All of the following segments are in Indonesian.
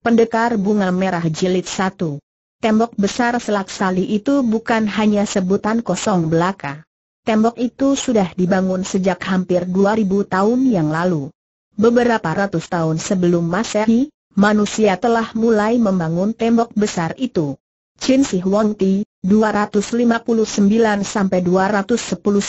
Pendekar Bunga Merah Jilid 1 Tembok besar selak Sali itu bukan hanya sebutan kosong belaka. Tembok itu sudah dibangun sejak hampir 2000 tahun yang lalu. Beberapa ratus tahun sebelum Masehi, manusia telah mulai membangun tembok besar itu. Chin Si Huang Ti, 259-210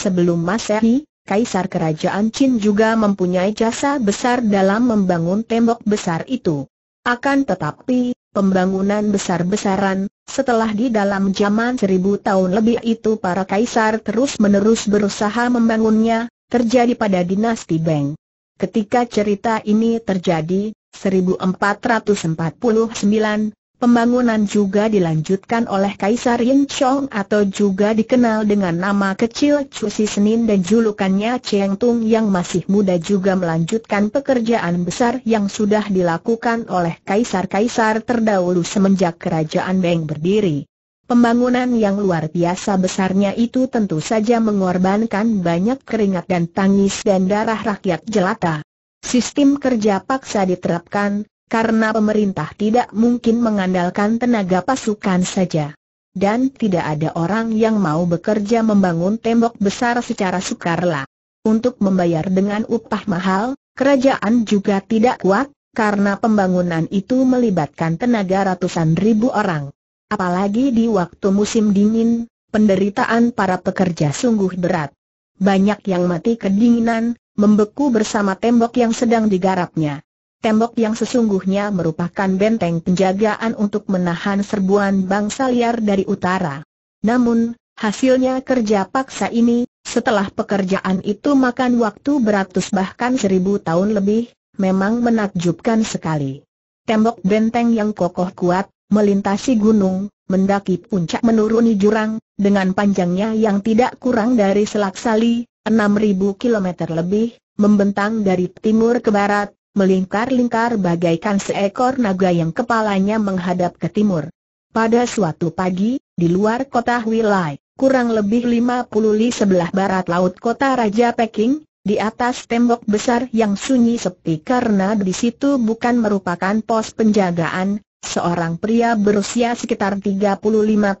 sebelum Masehi, Kaisar Kerajaan Qin juga mempunyai jasa besar dalam membangun tembok besar itu. Akan tetapi, pembangunan besar-besaran, setelah di dalam zaman seribu tahun lebih itu para kaisar terus-menerus berusaha membangunnya, terjadi pada dinasti Beng. Ketika cerita ini terjadi, 1449 Pembangunan juga dilanjutkan oleh Kaisar Yin Chong atau juga dikenal dengan nama kecil Si Senin dan julukannya Cheng Tung yang masih muda juga melanjutkan pekerjaan besar yang sudah dilakukan oleh kaisar-kaisar terdahulu semenjak kerajaan Beng berdiri. Pembangunan yang luar biasa besarnya itu tentu saja mengorbankan banyak keringat dan tangis dan darah rakyat jelata. Sistem kerja paksa diterapkan, karena pemerintah tidak mungkin mengandalkan tenaga pasukan saja. Dan tidak ada orang yang mau bekerja membangun tembok besar secara sukarela. Untuk membayar dengan upah mahal, kerajaan juga tidak kuat, karena pembangunan itu melibatkan tenaga ratusan ribu orang. Apalagi di waktu musim dingin, penderitaan para pekerja sungguh berat. Banyak yang mati kedinginan, membeku bersama tembok yang sedang digarapnya tembok yang sesungguhnya merupakan benteng penjagaan untuk menahan serbuan bangsa liar dari utara. Namun, hasilnya kerja paksa ini, setelah pekerjaan itu makan waktu beratus bahkan seribu tahun lebih, memang menakjubkan sekali. Tembok benteng yang kokoh kuat, melintasi gunung, mendaki puncak menuruni jurang, dengan panjangnya yang tidak kurang dari selaksali, 6.000 km lebih, membentang dari timur ke barat, melingkar-lingkar bagaikan seekor naga yang kepalanya menghadap ke timur. Pada suatu pagi, di luar kota Wilai, kurang lebih 50 li sebelah barat laut kota Raja Peking, di atas tembok besar yang sunyi sepi karena di situ bukan merupakan pos penjagaan, seorang pria berusia sekitar 35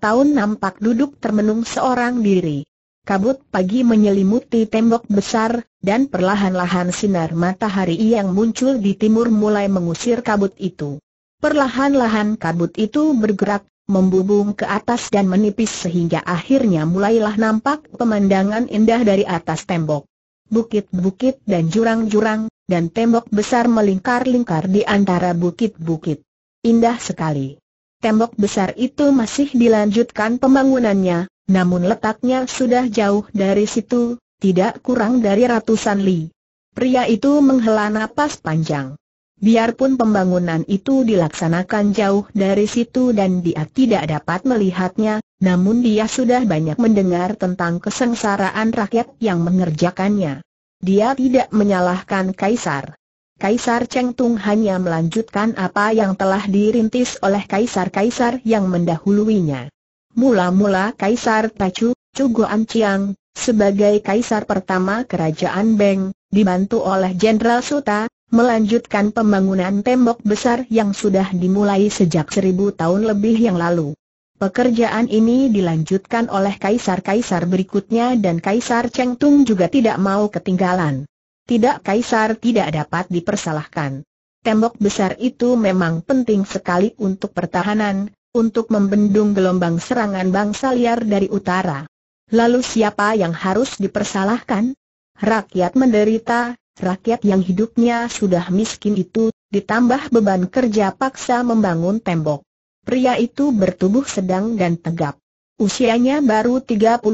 tahun nampak duduk termenung seorang diri kabut pagi menyelimuti tembok besar, dan perlahan-lahan sinar matahari yang muncul di timur mulai mengusir kabut itu. Perlahan-lahan kabut itu bergerak, membubung ke atas dan menipis sehingga akhirnya mulailah nampak pemandangan indah dari atas tembok. Bukit-bukit dan jurang-jurang, dan tembok besar melingkar-lingkar di antara bukit-bukit. Indah sekali. Tembok besar itu masih dilanjutkan pembangunannya, namun letaknya sudah jauh dari situ, tidak kurang dari ratusan li. Pria itu menghela napas panjang. Biarpun pembangunan itu dilaksanakan jauh dari situ dan dia tidak dapat melihatnya, namun dia sudah banyak mendengar tentang kesengsaraan rakyat yang mengerjakannya. Dia tidak menyalahkan Kaisar. Kaisar Cheng Tung hanya melanjutkan apa yang telah dirintis oleh kaisar-kaisar yang mendahuluinya. Mula-mula Kaisar Pacu, Cugo Anciang, sebagai kaisar pertama kerajaan Beng, dibantu oleh Jenderal Suta, melanjutkan pembangunan tembok besar yang sudah dimulai sejak seribu tahun lebih yang lalu. Pekerjaan ini dilanjutkan oleh kaisar-kaisar berikutnya dan Kaisar Cheng Tung juga tidak mau ketinggalan. Tidak kaisar tidak dapat dipersalahkan. Tembok besar itu memang penting sekali untuk pertahanan, untuk membendung gelombang serangan bangsa liar dari utara. Lalu siapa yang harus dipersalahkan? Rakyat menderita, rakyat yang hidupnya sudah miskin itu, ditambah beban kerja paksa membangun tembok. Pria itu bertubuh sedang dan tegap. Usianya baru 35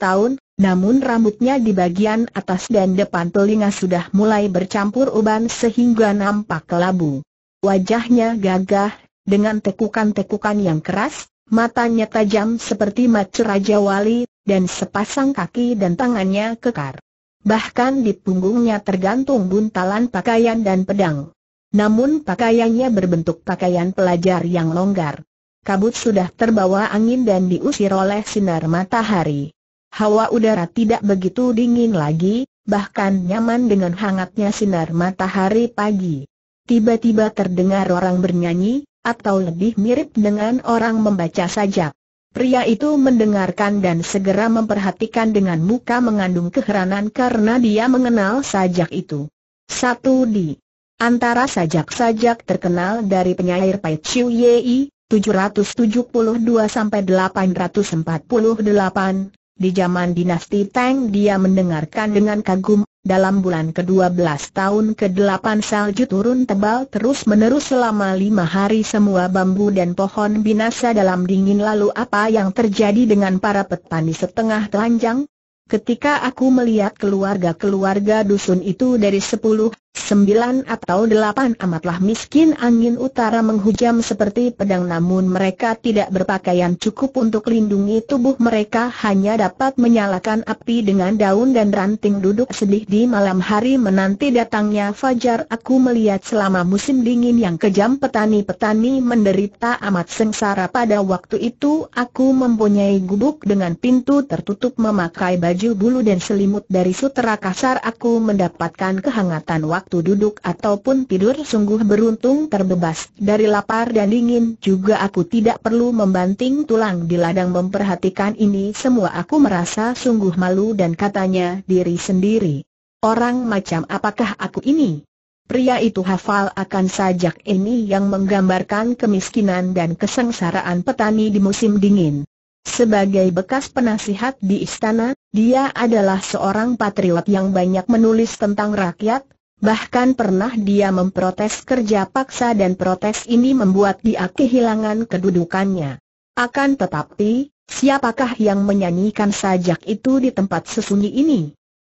tahun, namun rambutnya di bagian atas dan depan telinga sudah mulai bercampur uban sehingga nampak kelabu. Wajahnya gagah, dengan tekukan-tekukan yang keras, matanya tajam seperti mata Raja Wali, dan sepasang kaki dan tangannya kekar. Bahkan di punggungnya tergantung buntalan pakaian dan pedang. Namun pakaiannya berbentuk pakaian pelajar yang longgar. Kabut sudah terbawa angin dan diusir oleh sinar matahari. Hawa udara tidak begitu dingin lagi, bahkan nyaman dengan hangatnya sinar matahari pagi. Tiba-tiba terdengar orang bernyanyi, atau lebih mirip dengan orang membaca saja. Pria itu mendengarkan dan segera memperhatikan dengan muka mengandung keheranan karena dia mengenal sajak itu. Satu di antara sajak-sajak terkenal dari penyair Pai Chiu Yei, 772-848, di zaman dinasti Tang dia mendengarkan dengan kagum, dalam bulan ke-12 tahun ke-8 salju turun tebal terus-menerus selama lima hari semua bambu dan pohon binasa dalam dingin lalu apa yang terjadi dengan para petani setengah telanjang? Ketika aku melihat keluarga-keluarga dusun itu dari sepuluh Sembilan atau delapan amatlah miskin angin utara menghujam seperti pedang namun mereka tidak berpakaian cukup untuk lindungi tubuh mereka hanya dapat menyalakan api dengan daun dan ranting duduk sedih di malam hari menanti datangnya fajar aku melihat selama musim dingin yang kejam petani-petani menderita amat sengsara pada waktu itu aku mempunyai gubuk dengan pintu tertutup memakai baju bulu dan selimut dari sutera kasar aku mendapatkan kehangatan waktu waktu duduk ataupun tidur sungguh beruntung terbebas dari lapar dan dingin juga aku tidak perlu membanting tulang di ladang memperhatikan ini semua aku merasa sungguh malu dan katanya diri sendiri. Orang macam apakah aku ini? Pria itu hafal akan sajak ini yang menggambarkan kemiskinan dan kesengsaraan petani di musim dingin. Sebagai bekas penasihat di istana, dia adalah seorang patriot yang banyak menulis tentang rakyat, Bahkan pernah dia memprotes kerja paksa dan protes ini membuat dia kehilangan kedudukannya. Akan tetapi, siapakah yang menyanyikan sajak itu di tempat sesunyi ini?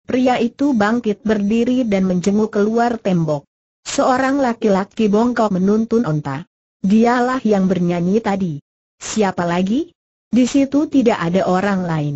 Pria itu bangkit berdiri dan menjenguk keluar tembok. Seorang laki-laki bongkok menuntun onta. Dialah yang bernyanyi tadi. Siapa lagi? Di situ tidak ada orang lain.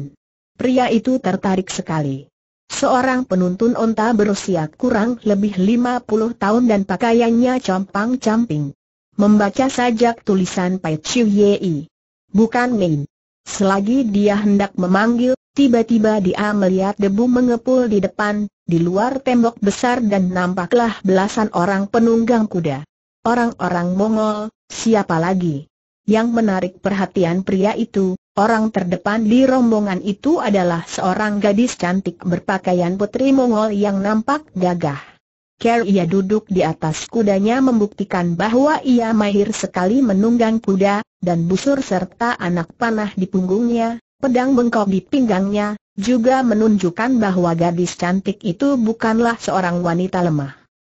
Pria itu tertarik sekali. Seorang penuntun onta berusia kurang lebih lima puluh tahun dan pakaiannya compang-camping. Membaca sajak tulisan Pai Chiu Yei. Bukan main. Selagi dia hendak memanggil, tiba-tiba dia melihat debu mengepul di depan, di luar tembok besar dan nampaklah belasan orang penunggang kuda. Orang-orang Mongol, siapa lagi? Yang menarik perhatian pria itu, orang terdepan di rombongan itu adalah seorang gadis cantik berpakaian putri Mongol yang nampak gagah. Ker ia duduk di atas kudanya membuktikan bahwa ia mahir sekali menunggang kuda, dan busur serta anak panah di punggungnya, pedang bengkok di pinggangnya, juga menunjukkan bahwa gadis cantik itu bukanlah seorang wanita lemah.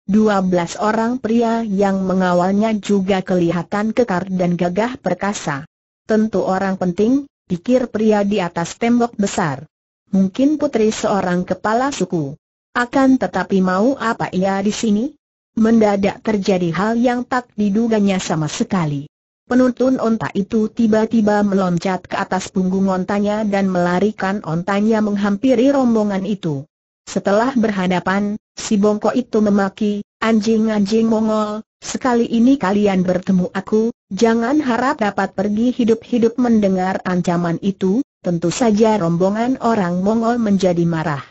12 orang pria yang mengawalnya juga kelihatan kekar dan gagah perkasa. Tentu orang penting, pikir pria di atas tembok besar. Mungkin putri seorang kepala suku. Akan tetapi mau apa ia di sini? Mendadak terjadi hal yang tak diduganya sama sekali. Penuntun onta itu tiba-tiba meloncat ke atas punggung ontanya dan melarikan ontanya menghampiri rombongan itu. Setelah berhadapan, Si bongkok itu memaki, anjing-anjing Mongol, sekali ini kalian bertemu aku, jangan harap dapat pergi hidup-hidup mendengar ancaman itu, tentu saja rombongan orang Mongol menjadi marah.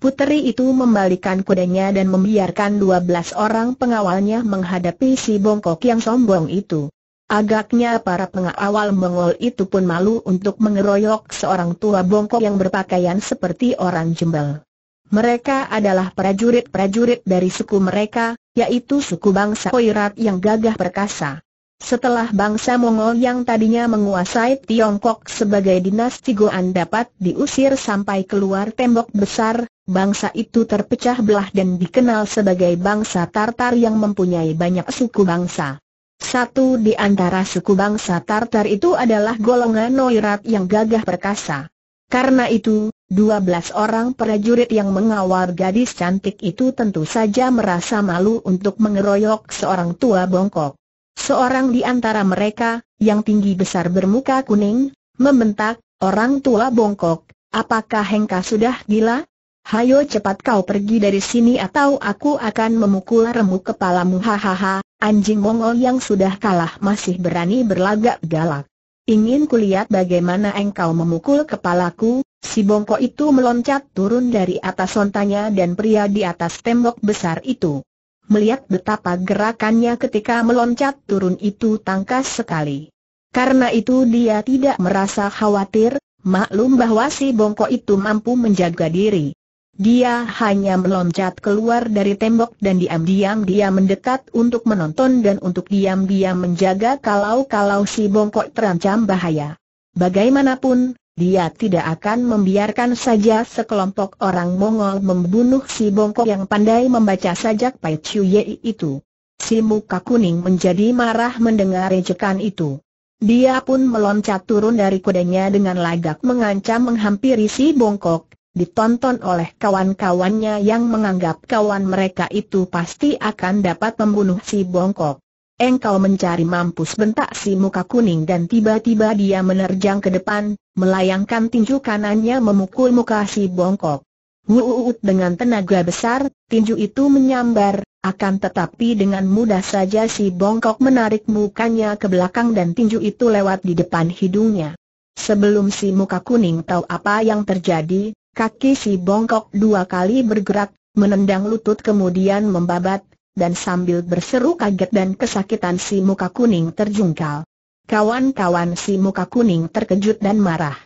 Puteri itu membalikan kudanya dan membiarkan 12 orang pengawalnya menghadapi si bongkok yang sombong itu. Agaknya para pengawal Mongol itu pun malu untuk mengeroyok seorang tua bongkok yang berpakaian seperti orang jembel. Mereka adalah prajurit-prajurit dari suku mereka, yaitu suku bangsa Koirat yang gagah perkasa. Setelah bangsa Mongol yang tadinya menguasai Tiongkok sebagai dinasti Goan dapat diusir sampai keluar tembok besar, bangsa itu terpecah belah dan dikenal sebagai bangsa Tartar yang mempunyai banyak suku bangsa. Satu di antara suku bangsa Tartar itu adalah golongan Noirat yang gagah perkasa. Karena itu, 12 orang prajurit yang mengawal gadis cantik itu tentu saja merasa malu untuk mengeroyok seorang tua bongkok. Seorang di antara mereka, yang tinggi besar bermuka kuning, membentak, orang tua bongkok, apakah Hengka sudah gila? Hayo cepat kau pergi dari sini atau aku akan memukul remuk kepalamu hahaha, anjing mongol yang sudah kalah masih berani berlagak galak. Ingin kulihat bagaimana engkau memukul kepalaku, si bongko itu meloncat turun dari atas ontanya dan pria di atas tembok besar itu. Melihat betapa gerakannya ketika meloncat turun itu tangkas sekali. Karena itu dia tidak merasa khawatir, maklum bahwa si bongko itu mampu menjaga diri. Dia hanya meloncat keluar dari tembok dan diam-diam dia mendekat untuk menonton dan untuk diam-diam menjaga kalau-kalau si bongkok terancam bahaya. Bagaimanapun, dia tidak akan membiarkan saja sekelompok orang Mongol membunuh si bongkok yang pandai membaca sajak Pai Chiu Yei itu. Si muka kuning menjadi marah mendengar ejekan itu. Dia pun meloncat turun dari kudanya dengan lagak mengancam menghampiri si bongkok ditonton oleh kawan-kawannya yang menganggap kawan mereka itu pasti akan dapat membunuh si Bongkok. Engkau mencari mampus bentak si muka kuning dan tiba-tiba dia menerjang ke depan, melayangkan tinju kanannya memukul muka si bongkok. Wuuut dengan tenaga besar, tinju itu menyambar, akan tetapi dengan mudah saja si bongkok menarik mukanya ke belakang dan tinju itu lewat di depan hidungnya. Sebelum si muka kuning tahu apa yang terjadi, Kaki si bongkok dua kali bergerak, menendang lutut kemudian membabat, dan sambil berseru kaget dan kesakitan si muka kuning terjungkal. Kawan-kawan si muka kuning terkejut dan marah.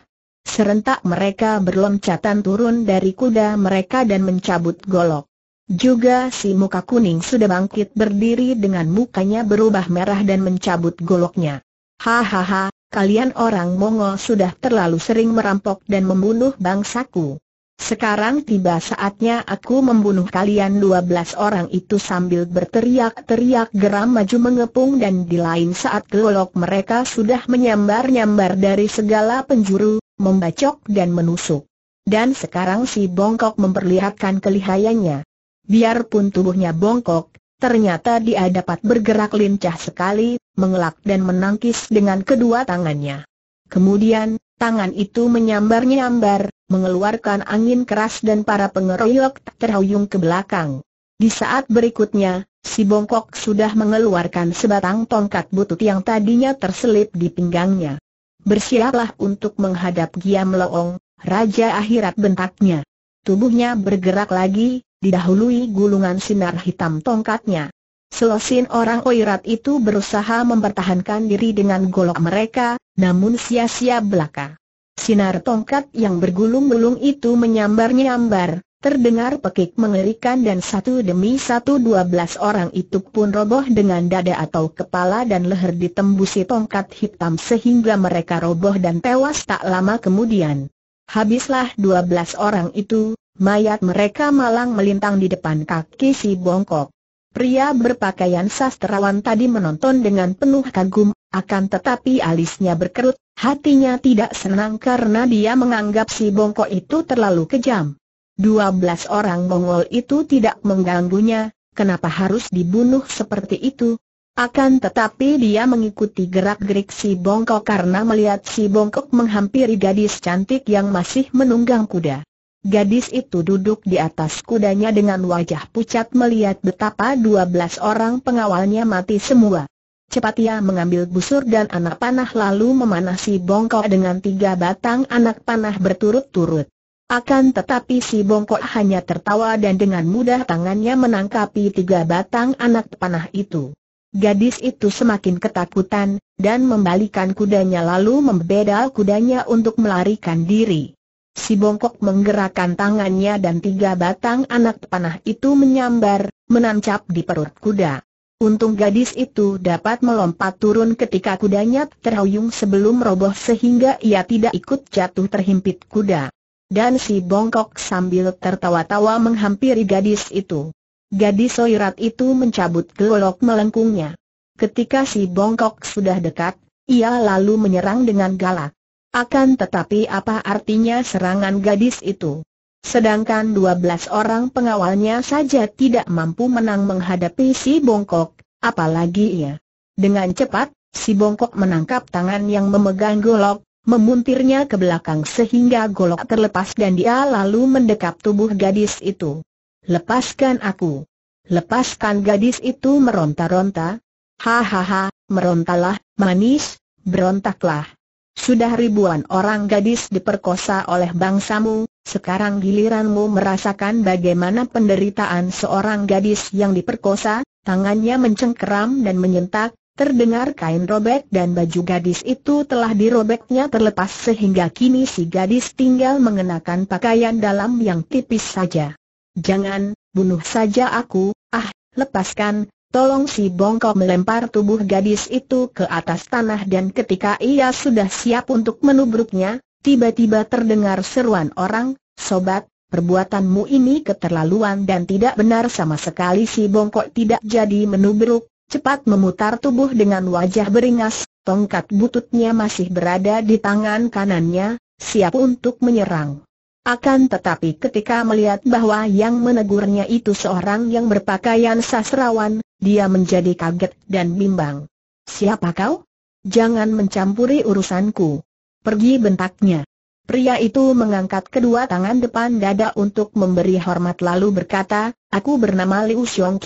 Serentak mereka berloncatan turun dari kuda mereka dan mencabut golok. Juga si muka kuning sudah bangkit berdiri dengan mukanya berubah merah dan mencabut goloknya. Hahaha, kalian orang Mongol sudah terlalu sering merampok dan membunuh bangsaku. Sekarang tiba saatnya aku membunuh kalian 12 orang itu sambil berteriak-teriak geram maju mengepung dan di lain saat gelok mereka sudah menyambar-nyambar dari segala penjuru, membacok dan menusuk. Dan sekarang si bongkok memperlihatkan kelihayannya. Biarpun tubuhnya bongkok, ternyata dia dapat bergerak lincah sekali, mengelak dan menangkis dengan kedua tangannya. Kemudian, tangan itu menyambar-nyambar, mengeluarkan angin keras dan para pengeroyok terhuyung ke belakang. Di saat berikutnya, si bongkok sudah mengeluarkan sebatang tongkat butut yang tadinya terselip di pinggangnya. Bersiaplah untuk menghadap Giam Loong, Raja Akhirat bentaknya. Tubuhnya bergerak lagi, didahului gulungan sinar hitam tongkatnya. Selosin orang Oirat itu berusaha mempertahankan diri dengan golok mereka, namun sia-sia belaka. Sinar tongkat yang bergulung-gulung itu menyambar-nyambar, terdengar pekik mengerikan dan satu demi satu dua belas orang itu pun roboh dengan dada atau kepala dan leher ditembusi tongkat hitam sehingga mereka roboh dan tewas tak lama kemudian. Habislah dua belas orang itu, Mayat mereka malang melintang di depan kaki si bongkok. Pria berpakaian sastrawan tadi menonton dengan penuh kagum, akan tetapi alisnya berkerut, hatinya tidak senang karena dia menganggap si bongkok itu terlalu kejam. Dua belas orang Mongol itu tidak mengganggunya, kenapa harus dibunuh seperti itu? Akan tetapi dia mengikuti gerak-gerik si bongkok karena melihat si bongkok menghampiri gadis cantik yang masih menunggang kuda. Gadis itu duduk di atas kudanya dengan wajah pucat melihat betapa dua belas orang pengawalnya mati semua. Cepat ia mengambil busur dan anak panah lalu memanasi bongkok dengan tiga batang anak panah berturut-turut. Akan tetapi si bongkok hanya tertawa dan dengan mudah tangannya menangkapi tiga batang anak panah itu. Gadis itu semakin ketakutan, dan membalikan kudanya lalu membedal kudanya untuk melarikan diri. Si bongkok menggerakkan tangannya dan tiga batang anak panah itu menyambar, menancap di perut kuda. Untung gadis itu dapat melompat turun ketika kudanya terhuyung sebelum roboh sehingga ia tidak ikut jatuh terhimpit kuda. Dan si bongkok sambil tertawa-tawa menghampiri gadis itu. Gadis soirat itu mencabut gelok melengkungnya. Ketika si bongkok sudah dekat, ia lalu menyerang dengan galak. Akan tetapi apa artinya serangan gadis itu? Sedangkan 12 orang pengawalnya saja tidak mampu menang menghadapi si bongkok, apalagi ia. Dengan cepat, si bongkok menangkap tangan yang memegang golok, memuntirnya ke belakang sehingga golok terlepas dan dia lalu mendekap tubuh gadis itu. Lepaskan aku. Lepaskan gadis itu meronta-ronta. Hahaha, merontalah, manis, berontaklah. Sudah ribuan orang gadis diperkosa oleh bangsamu, sekarang giliranmu merasakan bagaimana penderitaan seorang gadis yang diperkosa, tangannya mencengkeram dan menyentak, terdengar kain robek dan baju gadis itu telah dirobeknya terlepas sehingga kini si gadis tinggal mengenakan pakaian dalam yang tipis saja. Jangan, bunuh saja aku, ah, lepaskan, Tolong si bongkok melempar tubuh gadis itu ke atas tanah dan ketika ia sudah siap untuk menubruknya, tiba-tiba terdengar seruan orang, Sobat, perbuatanmu ini keterlaluan dan tidak benar sama sekali si Bongkok tidak jadi menubruk, cepat memutar tubuh dengan wajah beringas, tongkat bututnya masih berada di tangan kanannya, siap untuk menyerang. Akan tetapi ketika melihat bahwa yang menegurnya itu seorang yang berpakaian sastrawan, dia menjadi kaget dan bimbang. Siapa kau? Jangan mencampuri urusanku. Pergi bentaknya. Pria itu mengangkat kedua tangan depan dada untuk memberi hormat lalu berkata, Aku bernama Liu Xiong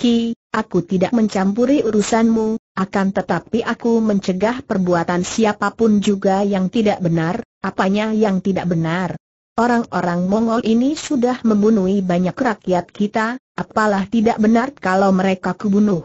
aku tidak mencampuri urusanmu, akan tetapi aku mencegah perbuatan siapapun juga yang tidak benar, apanya yang tidak benar. Orang-orang Mongol ini sudah membunuh banyak rakyat kita, apalah tidak benar kalau mereka kubunuh.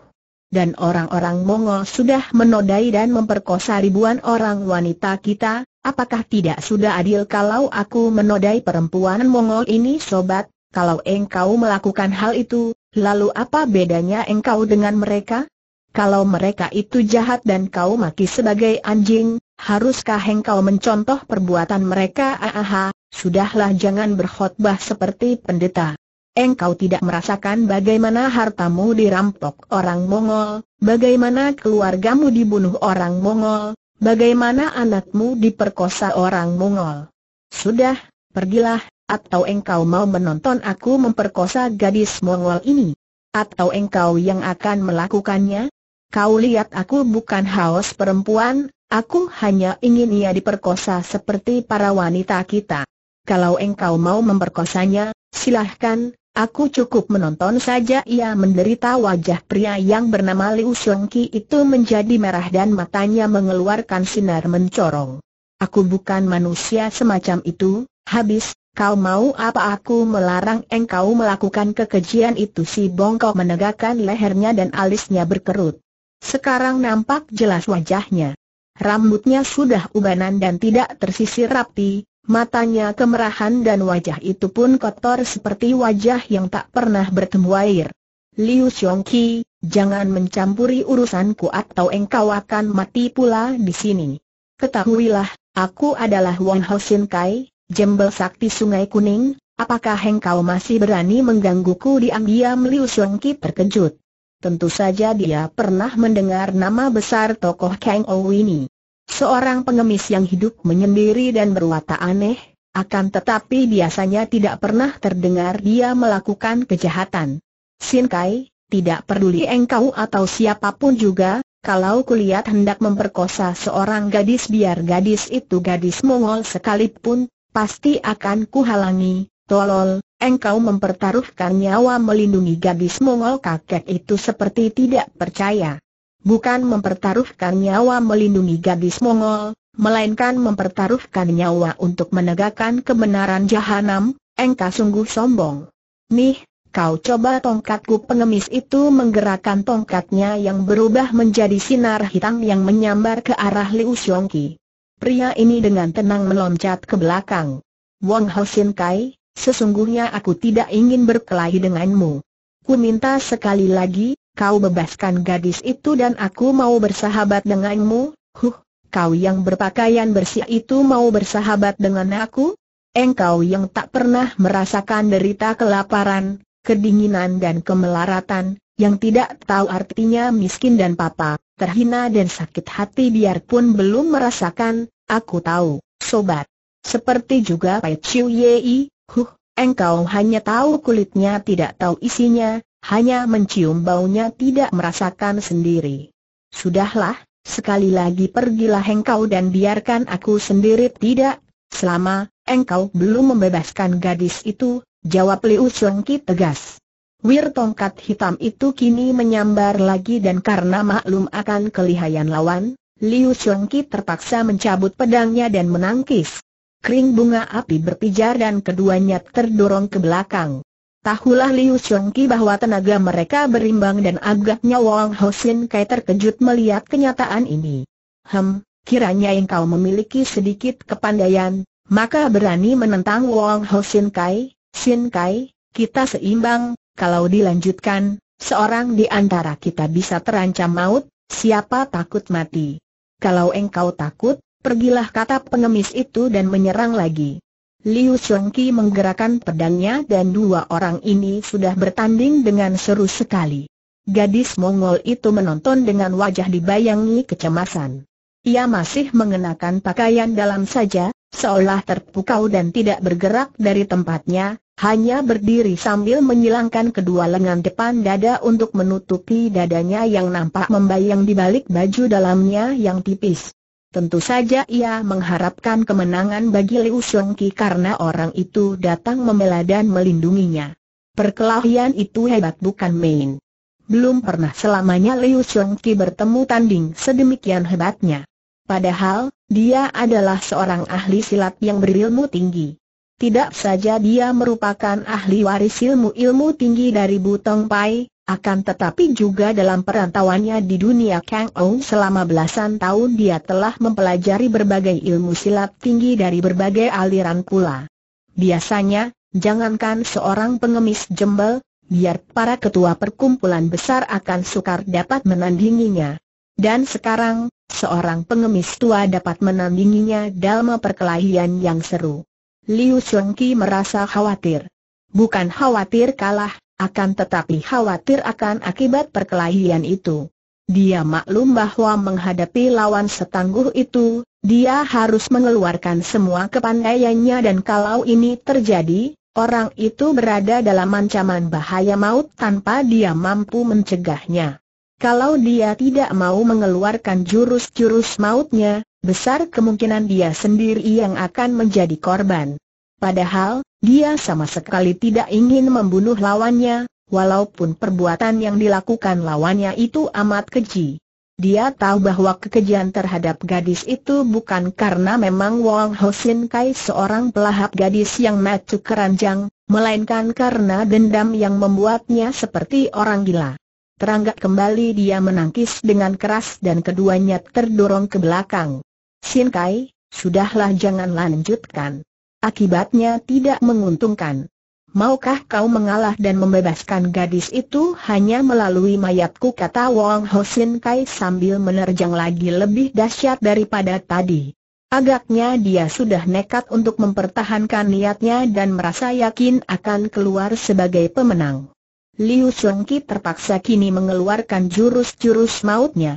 Dan orang-orang Mongol sudah menodai dan memperkosa ribuan orang wanita kita, apakah tidak sudah adil kalau aku menodai perempuan Mongol ini sobat, kalau engkau melakukan hal itu, lalu apa bedanya engkau dengan mereka? Kalau mereka itu jahat dan kau maki sebagai anjing, haruskah engkau mencontoh perbuatan mereka? Aha, Sudahlah jangan berkhotbah seperti pendeta. Engkau tidak merasakan bagaimana hartamu dirampok orang Mongol, bagaimana keluargamu dibunuh orang Mongol, bagaimana anakmu diperkosa orang Mongol. Sudah, pergilah, atau engkau mau menonton aku memperkosa gadis Mongol ini? Atau engkau yang akan melakukannya? Kau lihat aku bukan haus perempuan, aku hanya ingin ia diperkosa seperti para wanita kita kalau engkau mau memperkosanya, silahkan, aku cukup menonton saja ia menderita wajah pria yang bernama Liu Shengqi itu menjadi merah dan matanya mengeluarkan sinar mencorong. Aku bukan manusia semacam itu, habis, kau mau apa aku melarang engkau melakukan kekejian itu si bongkok menegakkan lehernya dan alisnya berkerut. Sekarang nampak jelas wajahnya. Rambutnya sudah ubanan dan tidak tersisir rapi, Matanya kemerahan dan wajah itu pun kotor seperti wajah yang tak pernah bertemu air. Liu Xiongqi, jangan mencampuri urusanku atau engkau akan mati pula di sini. Ketahuilah, aku adalah Wang Hosin Kai, jembel sakti sungai kuning, apakah engkau masih berani menggangguku diam-diam Liu Xiongqi terkejut. Tentu saja dia pernah mendengar nama besar tokoh Kang Ou ini. Seorang pengemis yang hidup menyendiri dan berwatak aneh, akan tetapi biasanya tidak pernah terdengar dia melakukan kejahatan. Sin Kai, tidak peduli engkau atau siapapun juga, kalau kulihat hendak memperkosa seorang gadis biar gadis itu gadis Mongol sekalipun, pasti akan kuhalangi, tolol, engkau mempertaruhkan nyawa melindungi gadis Mongol kakek itu seperti tidak percaya bukan mempertaruhkan nyawa melindungi gadis Mongol, melainkan mempertaruhkan nyawa untuk menegakkan kebenaran jahanam, engkau sungguh sombong. Nih, kau coba tongkatku pengemis itu menggerakkan tongkatnya yang berubah menjadi sinar hitam yang menyambar ke arah Liu Xiongki. Pria ini dengan tenang meloncat ke belakang. Wong Hosin Kai, sesungguhnya aku tidak ingin berkelahi denganmu. Ku minta sekali lagi, kau bebaskan gadis itu dan aku mau bersahabat denganmu, huh, kau yang berpakaian bersih itu mau bersahabat dengan aku? Engkau yang tak pernah merasakan derita kelaparan, kedinginan dan kemelaratan, yang tidak tahu artinya miskin dan papa, terhina dan sakit hati biarpun belum merasakan, aku tahu, sobat. Seperti juga Pai Chiu Yei, huh, engkau hanya tahu kulitnya tidak tahu isinya, hanya mencium baunya tidak merasakan sendiri. Sudahlah, sekali lagi pergilah engkau dan biarkan aku sendiri tidak, selama engkau belum membebaskan gadis itu, jawab Liu Sengki tegas. Wir tongkat hitam itu kini menyambar lagi dan karena maklum akan kelihayan lawan, Liu Xiangqi terpaksa mencabut pedangnya dan menangkis. Kering bunga api berpijar dan keduanya terdorong ke belakang. Tahulah Liu Chongqi bahwa tenaga mereka berimbang dan agaknya Wang Sin Kai terkejut melihat kenyataan ini. Hem, kiranya engkau memiliki sedikit kepandaian, maka berani menentang Wang Sin Kai, Sin Kai, kita seimbang, kalau dilanjutkan, seorang di antara kita bisa terancam maut, siapa takut mati. Kalau engkau takut, pergilah kata pengemis itu dan menyerang lagi. Liu Chongqi menggerakkan pedangnya dan dua orang ini sudah bertanding dengan seru sekali. Gadis Mongol itu menonton dengan wajah dibayangi kecemasan. Ia masih mengenakan pakaian dalam saja, seolah terpukau dan tidak bergerak dari tempatnya, hanya berdiri sambil menyilangkan kedua lengan depan dada untuk menutupi dadanya yang nampak membayang di balik baju dalamnya yang tipis. Tentu saja ia mengharapkan kemenangan bagi Liu Shengki karena orang itu datang membela dan melindunginya. Perkelahian itu hebat bukan main. Belum pernah selamanya Liu Shengki bertemu tanding sedemikian hebatnya. Padahal, dia adalah seorang ahli silat yang berilmu tinggi. Tidak saja dia merupakan ahli waris ilmu-ilmu tinggi dari Butong Pai, akan tetapi juga dalam perantauannya di dunia Kang Ong selama belasan tahun dia telah mempelajari berbagai ilmu silat tinggi dari berbagai aliran pula. Biasanya, jangankan seorang pengemis jembel, biar para ketua perkumpulan besar akan sukar dapat menandinginya. Dan sekarang, seorang pengemis tua dapat menandinginya dalam perkelahian yang seru. Liu Xiangqi merasa khawatir. Bukan khawatir kalah, akan tetapi khawatir akan akibat perkelahian itu. Dia maklum bahwa menghadapi lawan setangguh itu, dia harus mengeluarkan semua kepandaiannya dan kalau ini terjadi, orang itu berada dalam ancaman bahaya maut tanpa dia mampu mencegahnya. Kalau dia tidak mau mengeluarkan jurus-jurus mautnya, besar kemungkinan dia sendiri yang akan menjadi korban. Padahal, dia sama sekali tidak ingin membunuh lawannya, walaupun perbuatan yang dilakukan lawannya itu amat keji. Dia tahu bahwa kekejian terhadap gadis itu bukan karena memang Wang Sin Kai seorang pelahap gadis yang matu keranjang, melainkan karena dendam yang membuatnya seperti orang gila. Teranggak kembali dia menangkis dengan keras dan keduanya terdorong ke belakang. Sin Kai, sudahlah jangan lanjutkan. Akibatnya tidak menguntungkan. Maukah kau mengalah dan membebaskan gadis itu hanya melalui mayatku kata Wong Hosin Kai sambil menerjang lagi lebih dahsyat daripada tadi. Agaknya dia sudah nekat untuk mempertahankan niatnya dan merasa yakin akan keluar sebagai pemenang. Liu Songki terpaksa kini mengeluarkan jurus-jurus mautnya.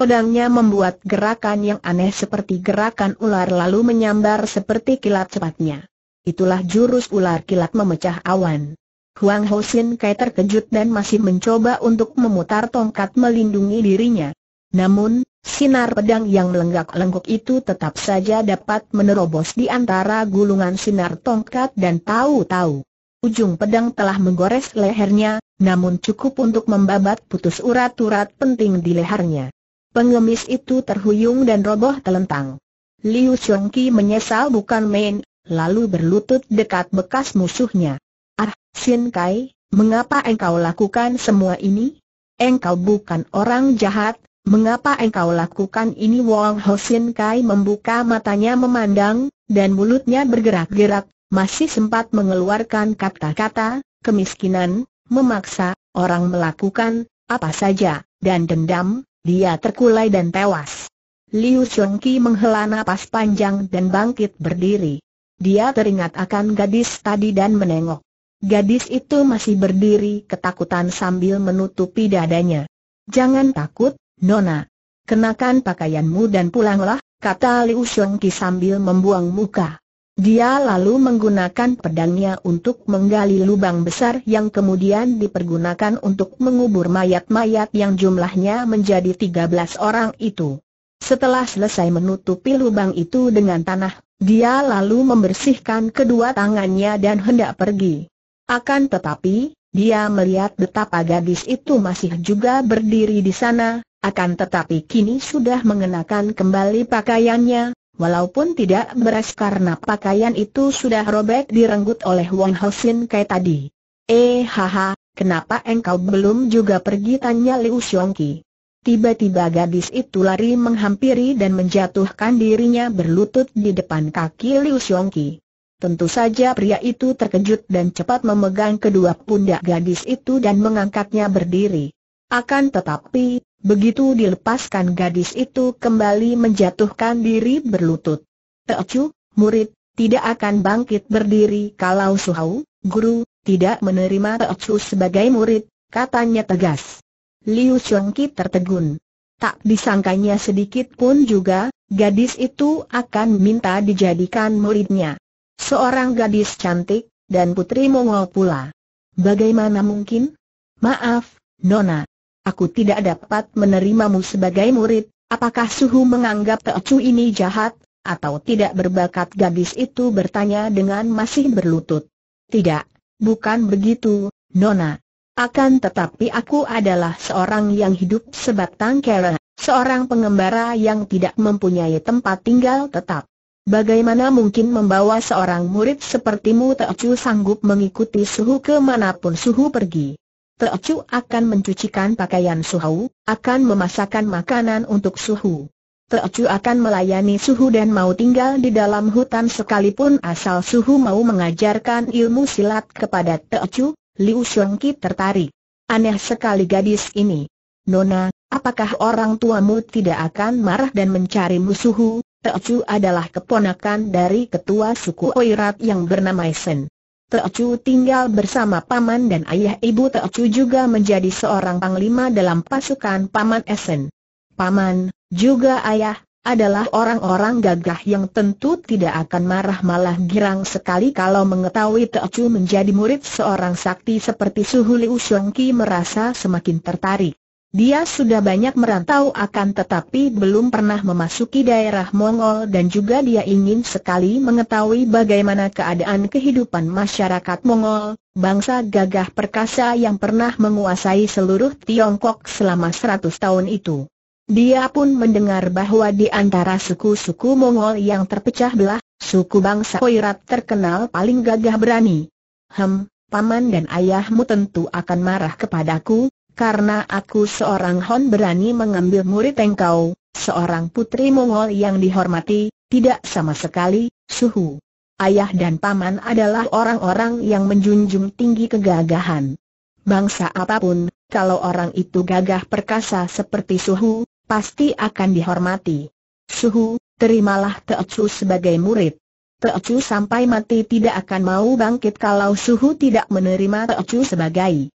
Pedangnya membuat gerakan yang aneh seperti gerakan ular lalu menyambar seperti kilat cepatnya. Itulah jurus ular kilat memecah awan. Huang Ho Sin Kai terkejut dan masih mencoba untuk memutar tongkat melindungi dirinya. Namun, sinar pedang yang melenggak-lenggok itu tetap saja dapat menerobos di antara gulungan sinar tongkat dan tahu-tahu. Ujung pedang telah menggores lehernya, namun cukup untuk membabat putus urat-urat penting di lehernya. Pengemis itu terhuyung dan roboh telentang. Liu Chongqi menyesal bukan main, lalu berlutut dekat bekas musuhnya. Ah, Xin Kai, mengapa engkau lakukan semua ini? Engkau bukan orang jahat, mengapa engkau lakukan ini? Wong Ho Xin Kai membuka matanya memandang, dan mulutnya bergerak-gerak, masih sempat mengeluarkan kata-kata, kemiskinan, memaksa, orang melakukan, apa saja, dan dendam, dia terkulai dan tewas. Liu Chongqi menghela napas panjang dan bangkit berdiri. Dia teringat akan gadis tadi dan menengok. Gadis itu masih berdiri ketakutan sambil menutupi dadanya. Jangan takut, Nona. Kenakan pakaianmu dan pulanglah, kata Liu Chongqi sambil membuang muka. Dia lalu menggunakan pedangnya untuk menggali lubang besar yang kemudian dipergunakan untuk mengubur mayat-mayat yang jumlahnya menjadi 13 orang itu. Setelah selesai menutupi lubang itu dengan tanah, dia lalu membersihkan kedua tangannya dan hendak pergi. Akan tetapi, dia melihat betapa gadis itu masih juga berdiri di sana, akan tetapi kini sudah mengenakan kembali pakaiannya, Walaupun tidak beres karena pakaian itu sudah robek direnggut oleh Wong Sin Kai tadi. Eh haha, kenapa engkau belum juga pergi tanya Liu Xiongki. Tiba-tiba gadis itu lari menghampiri dan menjatuhkan dirinya berlutut di depan kaki Liu Xiongki. Tentu saja pria itu terkejut dan cepat memegang kedua pundak gadis itu dan mengangkatnya berdiri. Akan tetapi, Begitu dilepaskan gadis itu kembali menjatuhkan diri berlutut. Teocu, murid, tidak akan bangkit berdiri kalau Suhau, guru, tidak menerima Teocu sebagai murid, katanya tegas. Liu Chongki tertegun. Tak disangkanya sedikit pun juga, gadis itu akan minta dijadikan muridnya. Seorang gadis cantik, dan putri Mongol pula. Bagaimana mungkin? Maaf, Nona, Aku tidak dapat menerimamu sebagai murid, apakah Suhu menganggap Teocu ini jahat, atau tidak berbakat gadis itu bertanya dengan masih berlutut. Tidak, bukan begitu, Nona. Akan tetapi aku adalah seorang yang hidup sebatang kara, seorang pengembara yang tidak mempunyai tempat tinggal tetap. Bagaimana mungkin membawa seorang murid sepertimu Teocu sanggup mengikuti Suhu kemanapun Suhu pergi? Teocu akan mencucikan pakaian Suhu, akan memasakkan makanan untuk Suhu. Teocu akan melayani Suhu dan mau tinggal di dalam hutan sekalipun asal Suhu mau mengajarkan ilmu silat kepada Teocu, Liu Xiongki tertarik. Aneh sekali gadis ini. Nona, apakah orang tuamu tidak akan marah dan mencari musuhu? Teocu adalah keponakan dari ketua suku Oirat yang bernama Sen. Teocu tinggal bersama paman dan ayah ibu Teocu juga menjadi seorang panglima dalam pasukan paman Esen. Paman, juga ayah, adalah orang-orang gagah yang tentu tidak akan marah malah girang sekali kalau mengetahui Teocu menjadi murid seorang sakti seperti Suhuli Usyongki merasa semakin tertarik. Dia sudah banyak merantau akan tetapi belum pernah memasuki daerah Mongol dan juga dia ingin sekali mengetahui bagaimana keadaan kehidupan masyarakat Mongol, bangsa gagah perkasa yang pernah menguasai seluruh Tiongkok selama 100 tahun itu. Dia pun mendengar bahwa di antara suku-suku Mongol yang terpecah belah, suku bangsa Khoirat terkenal paling gagah berani. Hem, paman dan ayahmu tentu akan marah kepadaku, karena aku seorang Hon berani mengambil murid engkau, seorang putri Mongol yang dihormati, tidak sama sekali, suhu. Ayah dan paman adalah orang-orang yang menjunjung tinggi kegagahan. Bangsa apapun, kalau orang itu gagah perkasa seperti suhu, pasti akan dihormati. Suhu, terimalah Teocu sebagai murid. Teocu sampai mati tidak akan mau bangkit kalau Suhu tidak menerima Teocu sebagai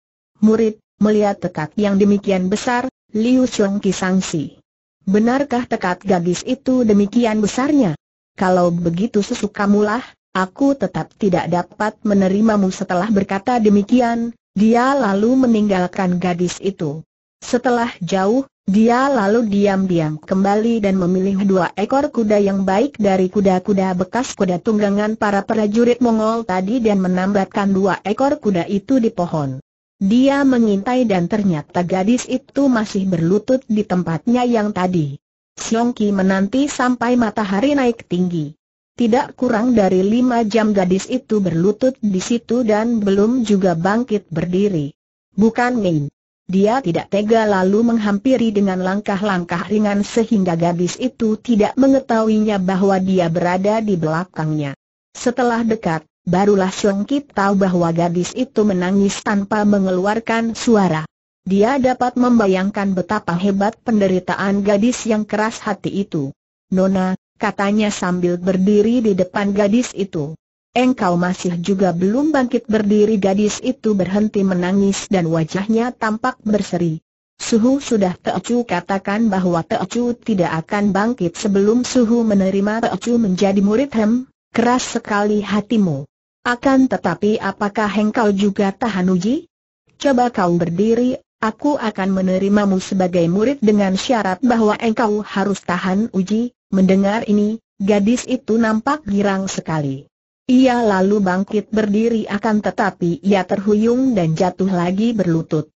murid, Melihat tekad yang demikian besar, Liu Chong Ki sangsi. Benarkah tekad gadis itu demikian besarnya? Kalau begitu sesukamulah, aku tetap tidak dapat menerimamu setelah berkata demikian, dia lalu meninggalkan gadis itu. Setelah jauh, dia lalu diam-diam kembali dan memilih dua ekor kuda yang baik dari kuda-kuda bekas kuda tunggangan para prajurit Mongol tadi dan menambatkan dua ekor kuda itu di pohon. Dia mengintai dan ternyata gadis itu masih berlutut di tempatnya yang tadi. Siong menanti sampai matahari naik tinggi. Tidak kurang dari lima jam gadis itu berlutut di situ dan belum juga bangkit berdiri. Bukan main. Dia tidak tega lalu menghampiri dengan langkah-langkah ringan sehingga gadis itu tidak mengetahuinya bahwa dia berada di belakangnya. Setelah dekat, Barulah Xiong Kip tahu bahwa gadis itu menangis tanpa mengeluarkan suara. Dia dapat membayangkan betapa hebat penderitaan gadis yang keras hati itu. Nona, katanya sambil berdiri di depan gadis itu. Engkau masih juga belum bangkit berdiri gadis itu berhenti menangis dan wajahnya tampak berseri. Suhu sudah Teocu katakan bahwa Teocu tidak akan bangkit sebelum Suhu menerima Teocu menjadi murid Hem, keras sekali hatimu. Akan tetapi apakah engkau juga tahan uji? Coba kau berdiri, aku akan menerimamu sebagai murid dengan syarat bahwa engkau harus tahan uji. Mendengar ini, gadis itu nampak girang sekali. Ia lalu bangkit berdiri akan tetapi ia terhuyung dan jatuh lagi berlutut.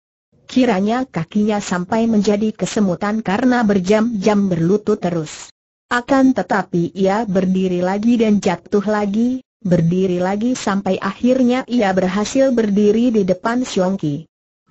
Kiranya kakinya sampai menjadi kesemutan karena berjam-jam berlutut terus. Akan tetapi ia berdiri lagi dan jatuh lagi, berdiri lagi sampai akhirnya ia berhasil berdiri di depan Songki. Ki.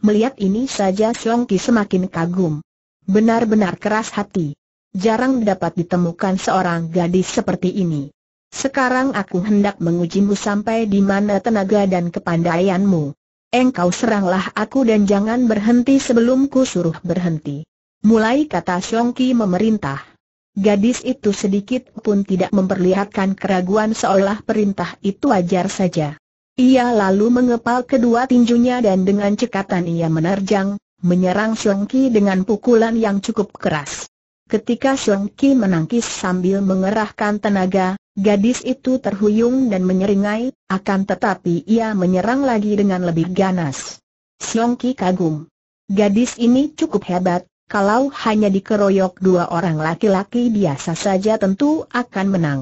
Melihat ini saja Songki Ki semakin kagum. Benar-benar keras hati. Jarang dapat ditemukan seorang gadis seperti ini. Sekarang aku hendak mengujimu sampai di mana tenaga dan kepandaianmu. Engkau seranglah aku dan jangan berhenti sebelumku suruh berhenti. Mulai kata Songki Ki memerintah. Gadis itu sedikit pun tidak memperlihatkan keraguan seolah perintah itu wajar saja. Ia lalu mengepal kedua tinjunya dan dengan cekatan ia menerjang, menyerang Siongki dengan pukulan yang cukup keras. Ketika Siongki menangkis sambil mengerahkan tenaga, gadis itu terhuyung dan menyeringai, akan tetapi ia menyerang lagi dengan lebih ganas. Siongki kagum. Gadis ini cukup hebat, kalau hanya dikeroyok dua orang laki-laki biasa saja tentu akan menang.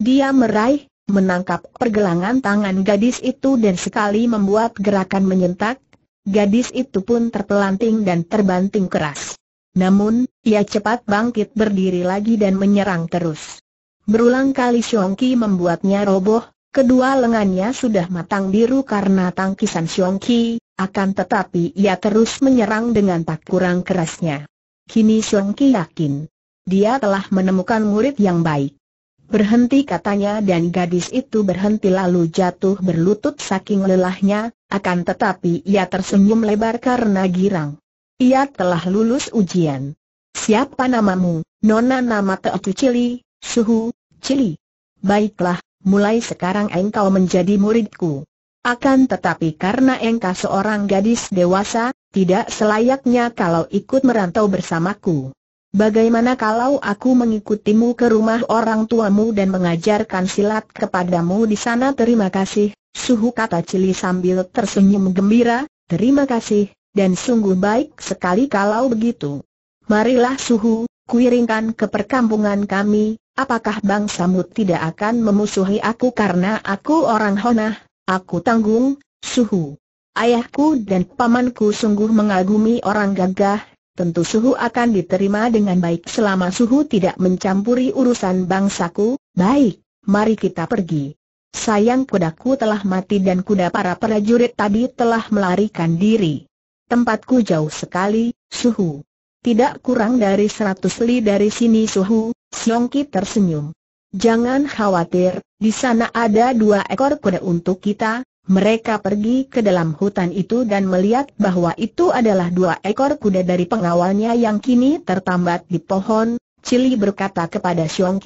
Dia meraih, menangkap pergelangan tangan gadis itu dan sekali membuat gerakan menyentak, gadis itu pun terpelanting dan terbanting keras. Namun, ia cepat bangkit berdiri lagi dan menyerang terus. Berulang kali Qi membuatnya roboh, Kedua lengannya sudah matang biru karena tangkisan Xiong Ki, akan tetapi ia terus menyerang dengan tak kurang kerasnya. Kini Xiong Ki yakin. Dia telah menemukan murid yang baik. Berhenti katanya dan gadis itu berhenti lalu jatuh berlutut saking lelahnya, akan tetapi ia tersenyum lebar karena girang. Ia telah lulus ujian. Siapa namamu, Nona nama Teutu Cili, Suhu, Cili. Baiklah, mulai sekarang engkau menjadi muridku. Akan tetapi karena engkau seorang gadis dewasa, tidak selayaknya kalau ikut merantau bersamaku. Bagaimana kalau aku mengikutimu ke rumah orang tuamu dan mengajarkan silat kepadamu di sana? Terima kasih, suhu kata Cili sambil tersenyum gembira, terima kasih, dan sungguh baik sekali kalau begitu. Marilah suhu, kuiringkan ke perkampungan kami, apakah bangsamu tidak akan memusuhi aku karena aku orang Honah, aku tanggung, suhu. Ayahku dan pamanku sungguh mengagumi orang gagah, tentu suhu akan diterima dengan baik selama suhu tidak mencampuri urusan bangsaku, baik, mari kita pergi. Sayang kudaku telah mati dan kuda para prajurit tadi telah melarikan diri. Tempatku jauh sekali, suhu tidak kurang dari seratus li dari sini suhu, Siong tersenyum. Jangan khawatir, di sana ada dua ekor kuda untuk kita, mereka pergi ke dalam hutan itu dan melihat bahwa itu adalah dua ekor kuda dari pengawalnya yang kini tertambat di pohon, Cili berkata kepada Siong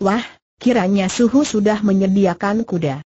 Wah, kiranya suhu sudah menyediakan kuda.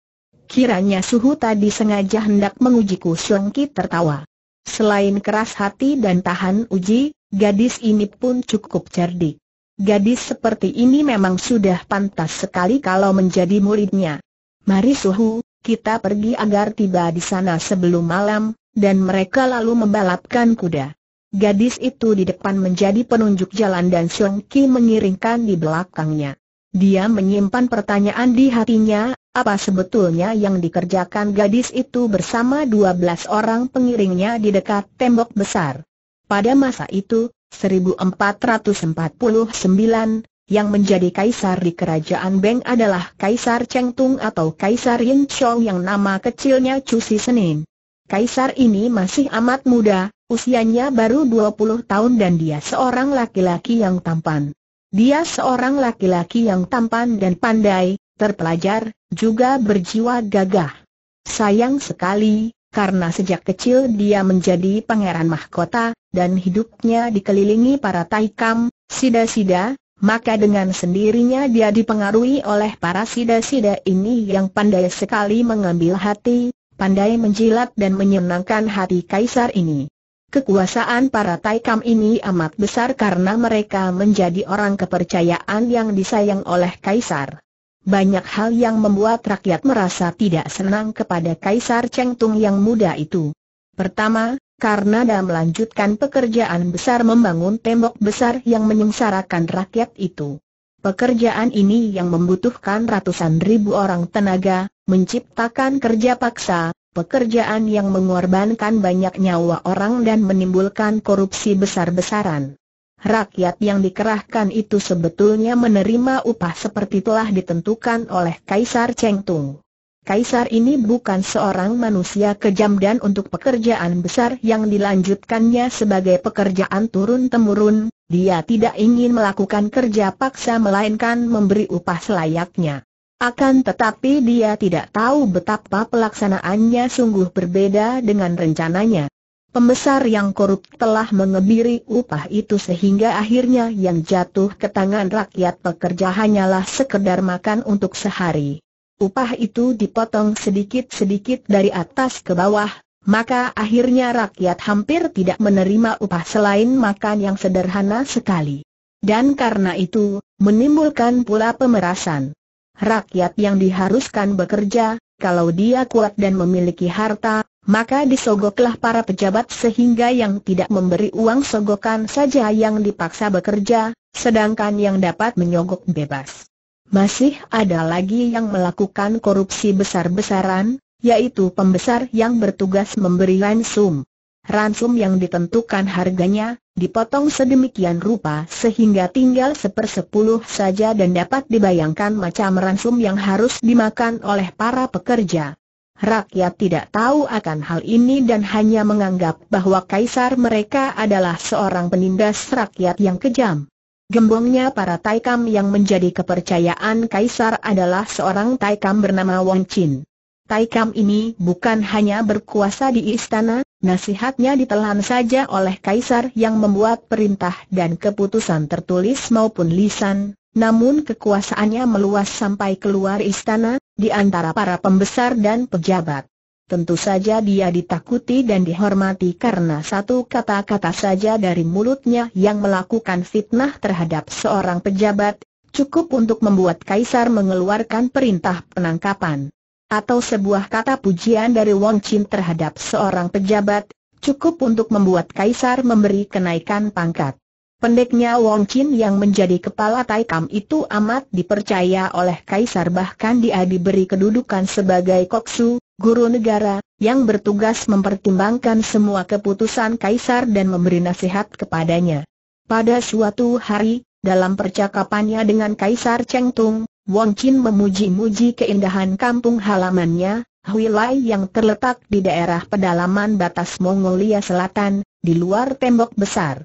Kiranya suhu tadi sengaja hendak mengujiku Siong tertawa. Selain keras hati dan tahan uji, Gadis ini pun cukup cerdik. Gadis seperti ini memang sudah pantas sekali kalau menjadi muridnya. Mari suhu, kita pergi agar tiba di sana sebelum malam, dan mereka lalu membalapkan kuda. Gadis itu di depan menjadi penunjuk jalan dan Song Ki mengiringkan di belakangnya. Dia menyimpan pertanyaan di hatinya, apa sebetulnya yang dikerjakan gadis itu bersama dua belas orang pengiringnya di dekat tembok besar. Pada masa itu, 1449, yang menjadi kaisar di kerajaan Beng adalah Kaisar Chengtung atau Kaisar Yin Chong yang nama kecilnya Chu Si Senin. Kaisar ini masih amat muda, usianya baru 20 tahun dan dia seorang laki-laki yang tampan. Dia seorang laki-laki yang tampan dan pandai, terpelajar, juga berjiwa gagah. Sayang sekali, karena sejak kecil dia menjadi pangeran mahkota, dan hidupnya dikelilingi para taikam, sida-sida, maka dengan sendirinya dia dipengaruhi oleh para sida-sida ini yang pandai sekali mengambil hati, pandai menjilat dan menyenangkan hati kaisar ini. Kekuasaan para taikam ini amat besar karena mereka menjadi orang kepercayaan yang disayang oleh kaisar. Banyak hal yang membuat rakyat merasa tidak senang kepada Kaisar Cheng Tung yang muda itu. Pertama, karena dia melanjutkan pekerjaan besar membangun tembok besar yang menyengsarakan rakyat itu. Pekerjaan ini yang membutuhkan ratusan ribu orang tenaga, menciptakan kerja paksa, pekerjaan yang mengorbankan banyak nyawa orang dan menimbulkan korupsi besar-besaran rakyat yang dikerahkan itu sebetulnya menerima upah seperti telah ditentukan oleh Kaisar Chengtung. Kaisar ini bukan seorang manusia kejam dan untuk pekerjaan besar yang dilanjutkannya sebagai pekerjaan turun-temurun, dia tidak ingin melakukan kerja paksa melainkan memberi upah selayaknya. Akan tetapi dia tidak tahu betapa pelaksanaannya sungguh berbeda dengan rencananya. Pembesar yang korup telah mengebiri upah itu sehingga akhirnya yang jatuh ke tangan rakyat pekerja hanyalah sekedar makan untuk sehari. Upah itu dipotong sedikit-sedikit dari atas ke bawah, maka akhirnya rakyat hampir tidak menerima upah selain makan yang sederhana sekali. Dan karena itu, menimbulkan pula pemerasan. Rakyat yang diharuskan bekerja, kalau dia kuat dan memiliki harta, maka disogoklah para pejabat sehingga yang tidak memberi uang sogokan saja yang dipaksa bekerja, sedangkan yang dapat menyogok bebas. Masih ada lagi yang melakukan korupsi besar-besaran, yaitu pembesar yang bertugas memberi ransom. ransum yang ditentukan harganya, dipotong sedemikian rupa sehingga tinggal sepersepuluh saja dan dapat dibayangkan macam ransum yang harus dimakan oleh para pekerja. Rakyat tidak tahu akan hal ini dan hanya menganggap bahwa kaisar mereka adalah seorang penindas rakyat yang kejam. Gembongnya para Taikam yang menjadi kepercayaan kaisar adalah seorang Taikam bernama Wang Chin. Taikam ini bukan hanya berkuasa di istana, nasihatnya ditelan saja oleh kaisar yang membuat perintah dan keputusan tertulis maupun lisan, namun kekuasaannya meluas sampai keluar istana, di antara para pembesar dan pejabat. Tentu saja dia ditakuti dan dihormati karena satu kata-kata saja dari mulutnya yang melakukan fitnah terhadap seorang pejabat, cukup untuk membuat Kaisar mengeluarkan perintah penangkapan. Atau sebuah kata pujian dari Wong Chin terhadap seorang pejabat, cukup untuk membuat Kaisar memberi kenaikan pangkat. Pendeknya Wong Chin yang menjadi kepala Taikam itu amat dipercaya oleh Kaisar bahkan dia diberi kedudukan sebagai Koksu, guru negara, yang bertugas mempertimbangkan semua keputusan Kaisar dan memberi nasihat kepadanya. Pada suatu hari, dalam percakapannya dengan Kaisar Cheng Tung, Wong Chin memuji-muji keindahan kampung halamannya, Huilai yang terletak di daerah pedalaman batas Mongolia Selatan, di luar tembok besar.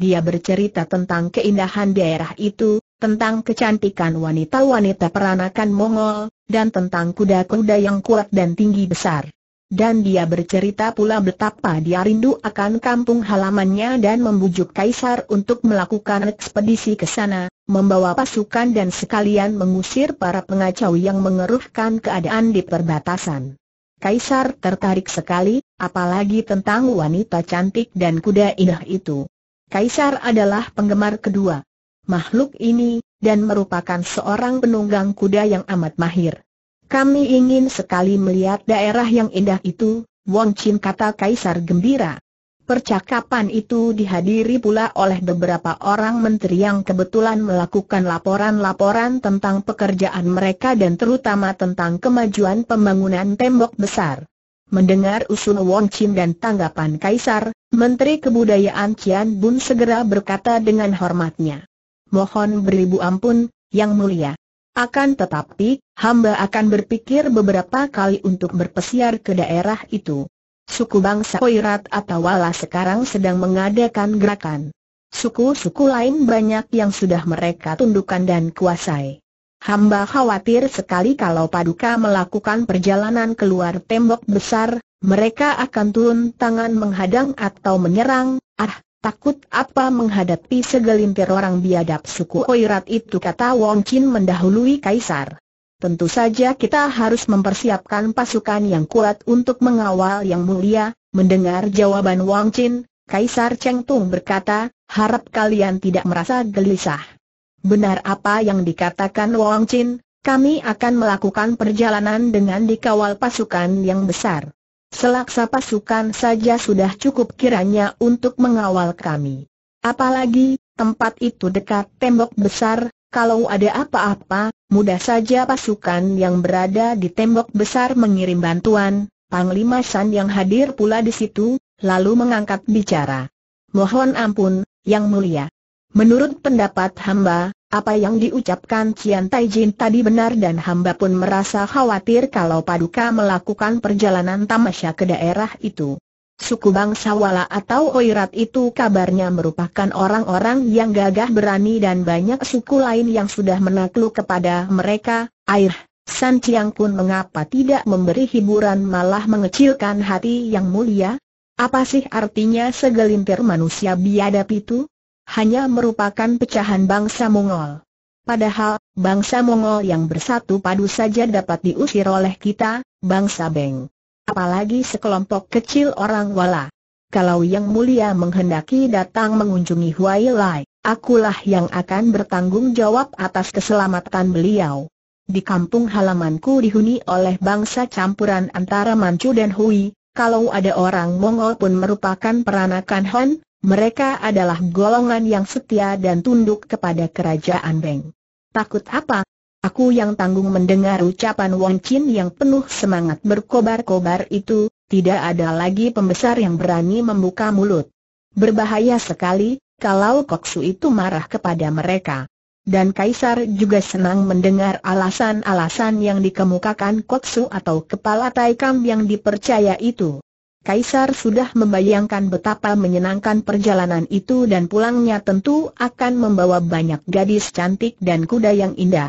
Dia bercerita tentang keindahan daerah itu, tentang kecantikan wanita-wanita peranakan Mongol, dan tentang kuda-kuda yang kuat dan tinggi besar. Dan dia bercerita pula betapa dia rindu akan kampung halamannya dan membujuk Kaisar untuk melakukan ekspedisi ke sana, membawa pasukan dan sekalian mengusir para pengacau yang mengeruhkan keadaan di perbatasan. Kaisar tertarik sekali, apalagi tentang wanita cantik dan kuda indah itu. Kaisar adalah penggemar kedua makhluk ini, dan merupakan seorang penunggang kuda yang amat mahir. Kami ingin sekali melihat daerah yang indah itu, Wong Chin kata Kaisar gembira. Percakapan itu dihadiri pula oleh beberapa orang menteri yang kebetulan melakukan laporan-laporan tentang pekerjaan mereka dan terutama tentang kemajuan pembangunan tembok besar. Mendengar usul Wong Chin dan tanggapan Kaisar, Menteri Kebudayaan Qian Bun segera berkata dengan hormatnya. Mohon beribu ampun, Yang Mulia. Akan tetapi, hamba akan berpikir beberapa kali untuk berpesiar ke daerah itu. Suku bangsa Oirat atau Wala sekarang sedang mengadakan gerakan. Suku-suku lain banyak yang sudah mereka tundukkan dan kuasai. Hamba khawatir sekali kalau Paduka melakukan perjalanan keluar tembok besar, mereka akan turun tangan menghadang atau menyerang, ah, takut apa menghadapi segelintir orang biadab suku Oirat itu kata Wong Chin mendahului Kaisar. Tentu saja kita harus mempersiapkan pasukan yang kuat untuk mengawal yang mulia, mendengar jawaban Wang Chin, Kaisar Cheng Tung berkata, harap kalian tidak merasa gelisah. Benar apa yang dikatakan Wang Chin, kami akan melakukan perjalanan dengan dikawal pasukan yang besar. Selaksa pasukan saja sudah cukup kiranya untuk mengawal kami. Apalagi, tempat itu dekat tembok besar, kalau ada apa-apa, mudah saja pasukan yang berada di tembok besar mengirim bantuan, Panglima San yang hadir pula di situ, lalu mengangkat bicara. Mohon ampun, Yang Mulia. Menurut pendapat hamba, apa yang diucapkan Cian Jin tadi benar dan hamba pun merasa khawatir kalau Paduka melakukan perjalanan tamasya ke daerah itu. Suku bangsa Wala atau Oirat itu kabarnya merupakan orang-orang yang gagah berani dan banyak suku lain yang sudah menakluk kepada mereka. Air, San Chiang Kun mengapa tidak memberi hiburan malah mengecilkan hati yang mulia? Apa sih artinya segelintir manusia biadab itu? hanya merupakan pecahan bangsa Mongol. Padahal, bangsa Mongol yang bersatu padu saja dapat diusir oleh kita, bangsa Beng. Apalagi sekelompok kecil orang wala. Kalau yang mulia menghendaki datang mengunjungi Huai Lai, akulah yang akan bertanggung jawab atas keselamatan beliau. Di kampung halamanku dihuni oleh bangsa campuran antara Manchu dan Hui, kalau ada orang Mongol pun merupakan peranakan Han, mereka adalah golongan yang setia dan tunduk kepada kerajaan Beng. Takut apa? Aku yang tanggung mendengar ucapan Wong Chin yang penuh semangat berkobar-kobar itu, tidak ada lagi pembesar yang berani membuka mulut. Berbahaya sekali, kalau Koksu itu marah kepada mereka. Dan Kaisar juga senang mendengar alasan-alasan yang dikemukakan Koksu atau kepala Taikam yang dipercaya itu. Kaisar sudah membayangkan betapa menyenangkan perjalanan itu dan pulangnya tentu akan membawa banyak gadis cantik dan kuda yang indah.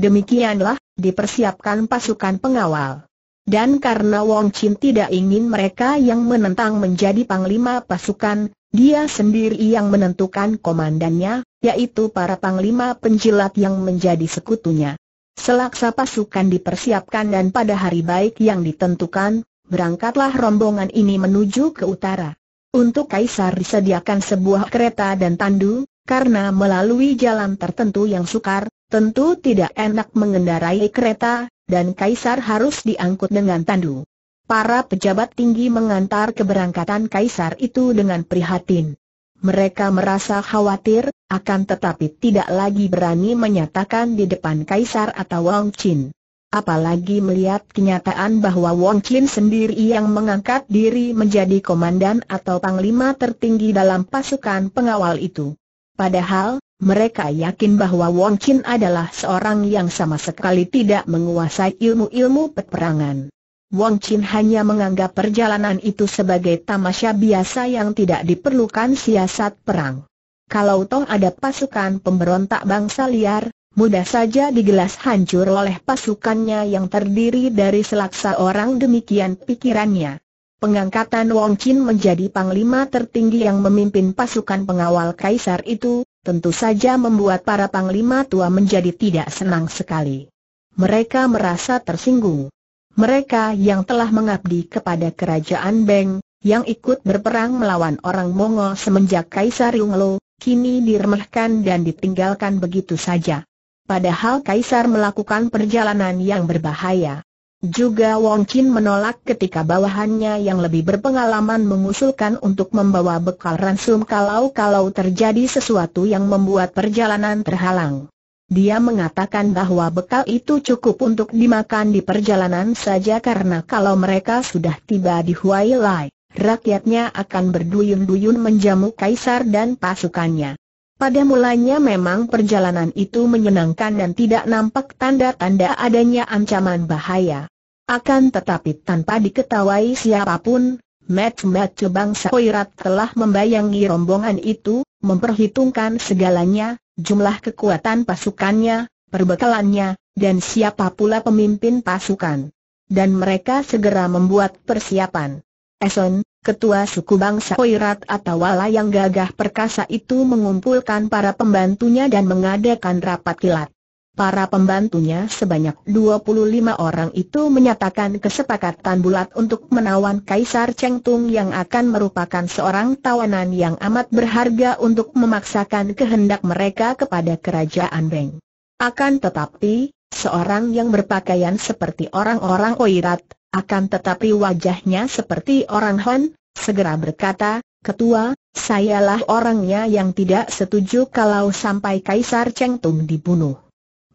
Demikianlah, dipersiapkan pasukan pengawal. Dan karena Wong Chin tidak ingin mereka yang menentang menjadi panglima pasukan, dia sendiri yang menentukan komandannya, yaitu para panglima penjilat yang menjadi sekutunya. Selaksa pasukan dipersiapkan dan pada hari baik yang ditentukan, berangkatlah rombongan ini menuju ke utara. Untuk Kaisar disediakan sebuah kereta dan tandu, karena melalui jalan tertentu yang sukar, tentu tidak enak mengendarai kereta, dan Kaisar harus diangkut dengan tandu. Para pejabat tinggi mengantar keberangkatan Kaisar itu dengan prihatin. Mereka merasa khawatir, akan tetapi tidak lagi berani menyatakan di depan Kaisar atau Wang Qin. Apalagi melihat kenyataan bahwa Wong Chin sendiri yang mengangkat diri menjadi komandan atau panglima tertinggi dalam pasukan pengawal itu. Padahal, mereka yakin bahwa Wong Chin adalah seorang yang sama sekali tidak menguasai ilmu-ilmu peperangan. Wong Chin hanya menganggap perjalanan itu sebagai tamasya biasa yang tidak diperlukan siasat perang. Kalau toh ada pasukan pemberontak bangsa liar, mudah saja digelas hancur oleh pasukannya yang terdiri dari selaksa orang demikian pikirannya. Pengangkatan Wong Chin menjadi panglima tertinggi yang memimpin pasukan pengawal kaisar itu, tentu saja membuat para panglima tua menjadi tidak senang sekali. Mereka merasa tersinggung. Mereka yang telah mengabdi kepada kerajaan Beng, yang ikut berperang melawan orang Mongol semenjak Kaisar Yunglo, kini diremehkan dan ditinggalkan begitu saja. Padahal Kaisar melakukan perjalanan yang berbahaya. Juga Wong Chin menolak ketika bawahannya yang lebih berpengalaman mengusulkan untuk membawa bekal ransum kalau-kalau terjadi sesuatu yang membuat perjalanan terhalang. Dia mengatakan bahwa bekal itu cukup untuk dimakan di perjalanan saja karena kalau mereka sudah tiba di Huailai, rakyatnya akan berduyun-duyun menjamu kaisar dan pasukannya. Pada mulanya memang perjalanan itu menyenangkan dan tidak nampak tanda-tanda adanya ancaman bahaya. Akan tetapi tanpa diketahui siapapun, Mat-mat bangsa Oirat telah membayangi rombongan itu, memperhitungkan segalanya, jumlah kekuatan pasukannya, perbekalannya, dan siapa pula pemimpin pasukan. Dan mereka segera membuat persiapan. Eson, ketua suku bangsa Koirat atau Wala yang gagah perkasa itu mengumpulkan para pembantunya dan mengadakan rapat kilat. Para pembantunya sebanyak 25 orang itu menyatakan kesepakatan bulat untuk menawan Kaisar Chengtung yang akan merupakan seorang tawanan yang amat berharga untuk memaksakan kehendak mereka kepada kerajaan Beng. Akan tetapi, seorang yang berpakaian seperti orang-orang Oirat, akan tetapi wajahnya seperti orang Han, segera berkata, Ketua, sayalah orangnya yang tidak setuju kalau sampai Kaisar Cheng Tung dibunuh.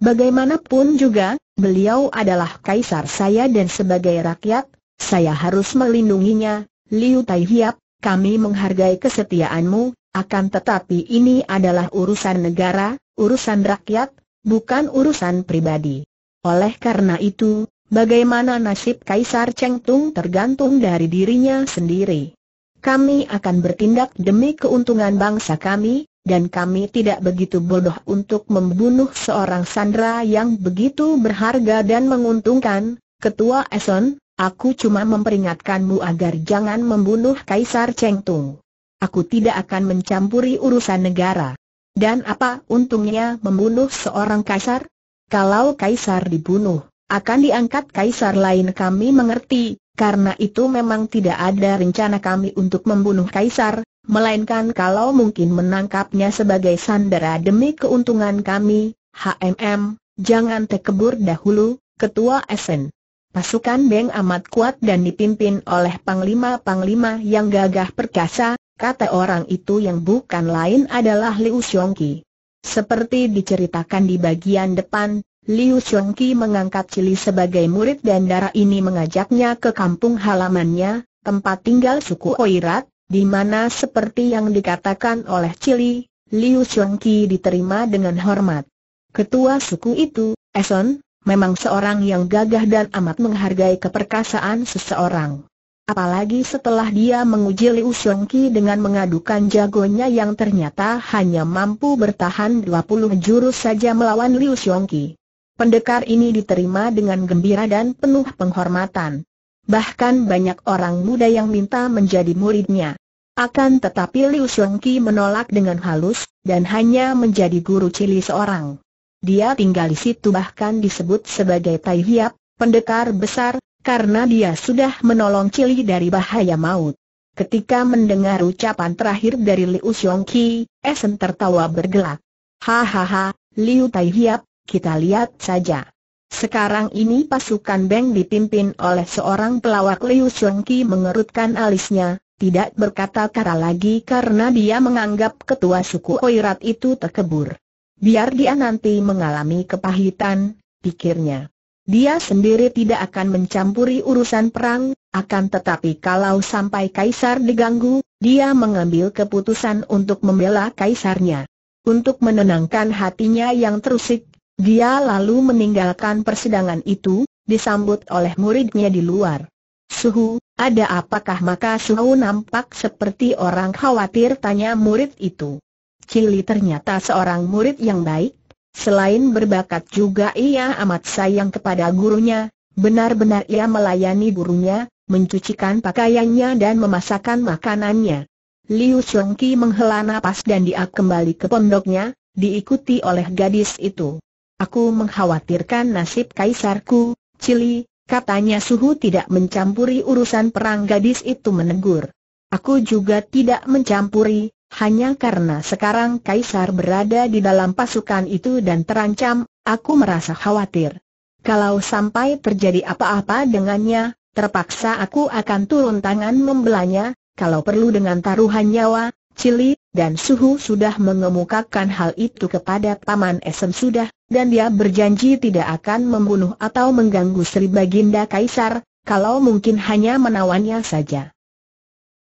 Bagaimanapun juga, beliau adalah kaisar saya dan sebagai rakyat, saya harus melindunginya, Liu Tai Hiap, kami menghargai kesetiaanmu, akan tetapi ini adalah urusan negara, urusan rakyat, bukan urusan pribadi. Oleh karena itu, Bagaimana nasib Kaisar Cheng Tung tergantung dari dirinya sendiri. Kami akan bertindak demi keuntungan bangsa kami, dan kami tidak begitu bodoh untuk membunuh seorang Sandra yang begitu berharga dan menguntungkan, Ketua Eson, aku cuma memperingatkanmu agar jangan membunuh Kaisar Cheng Tung. Aku tidak akan mencampuri urusan negara. Dan apa untungnya membunuh seorang kaisar? Kalau kaisar dibunuh, akan diangkat kaisar lain kami mengerti, karena itu memang tidak ada rencana kami untuk membunuh kaisar, melainkan kalau mungkin menangkapnya sebagai sandera demi keuntungan kami, HMM, jangan tekebur dahulu, Ketua SN. Pasukan Beng amat kuat dan dipimpin oleh panglima-panglima yang gagah perkasa, kata orang itu yang bukan lain adalah Liu Xiongqi. Seperti diceritakan di bagian depan, Liu Chongqi mengangkat Cili sebagai murid dan darah ini mengajaknya ke kampung halamannya, tempat tinggal suku Oirat, di mana seperti yang dikatakan oleh Cili, Liu Chongqi diterima dengan hormat. Ketua suku itu, Eson, memang seorang yang gagah dan amat menghargai keperkasaan seseorang. Apalagi setelah dia menguji Liu Xiongqi dengan mengadukan jagonya yang ternyata hanya mampu bertahan 20 jurus saja melawan Liu Xiongqi pendekar ini diterima dengan gembira dan penuh penghormatan. Bahkan banyak orang muda yang minta menjadi muridnya. Akan tetapi Liu Xiongki menolak dengan halus, dan hanya menjadi guru cili seorang. Dia tinggal di situ bahkan disebut sebagai Tai Hiap, pendekar besar, karena dia sudah menolong cili dari bahaya maut. Ketika mendengar ucapan terakhir dari Liu Xiongki, Esen tertawa bergelak. Hahaha, Liu Tai Hiap, kita lihat saja. Sekarang ini pasukan Beng dipimpin oleh seorang pelawak Liu Shengqi mengerutkan alisnya, tidak berkata kara lagi karena dia menganggap ketua suku Oirat itu terkebur. Biar dia nanti mengalami kepahitan, pikirnya. Dia sendiri tidak akan mencampuri urusan perang, akan tetapi kalau sampai kaisar diganggu, dia mengambil keputusan untuk membela kaisarnya. Untuk menenangkan hatinya yang terusik, dia lalu meninggalkan persidangan itu, disambut oleh muridnya di luar. Suhu, ada apakah maka Suhu nampak seperti orang khawatir tanya murid itu. Cili ternyata seorang murid yang baik, selain berbakat juga ia amat sayang kepada gurunya, benar-benar ia melayani gurunya, mencucikan pakaiannya dan memasakkan makanannya. Liu Xiongqi menghela napas dan dia kembali ke pondoknya, diikuti oleh gadis itu. Aku mengkhawatirkan nasib kaisarku, Cili, katanya Suhu tidak mencampuri urusan perang gadis itu menegur. Aku juga tidak mencampuri, hanya karena sekarang kaisar berada di dalam pasukan itu dan terancam, aku merasa khawatir. Kalau sampai terjadi apa-apa dengannya, terpaksa aku akan turun tangan membelanya, kalau perlu dengan taruhan nyawa, Cili, dan Suhu sudah mengemukakan hal itu kepada Paman Esem sudah, dan dia berjanji tidak akan membunuh atau mengganggu Sri Baginda Kaisar, kalau mungkin hanya menawannya saja.